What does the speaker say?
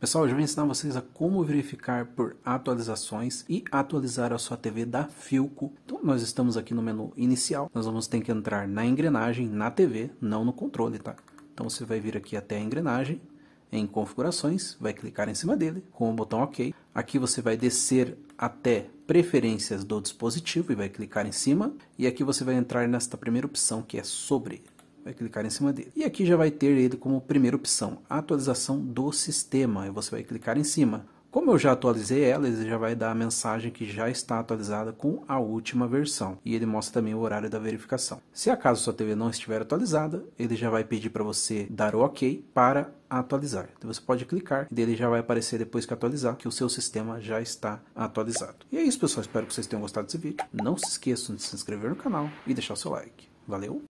Pessoal, eu já vou ensinar vocês a como verificar por atualizações e atualizar a sua TV da Filco. Então, nós estamos aqui no menu inicial. Nós vamos ter que entrar na engrenagem, na TV, não no controle, tá? Então, você vai vir aqui até a engrenagem, em configurações, vai clicar em cima dele com o botão OK. Aqui você vai descer até preferências do dispositivo e vai clicar em cima. E aqui você vai entrar nesta primeira opção que é sobre vai clicar em cima dele. E aqui já vai ter ele como primeira opção, atualização do sistema, e você vai clicar em cima. Como eu já atualizei ela, ele já vai dar a mensagem que já está atualizada com a última versão. E ele mostra também o horário da verificação. Se acaso sua TV não estiver atualizada, ele já vai pedir para você dar o OK para atualizar. Então você pode clicar e dele já vai aparecer depois que atualizar que o seu sistema já está atualizado. E é isso pessoal, espero que vocês tenham gostado desse vídeo. Não se esqueçam de se inscrever no canal e deixar o seu like. Valeu!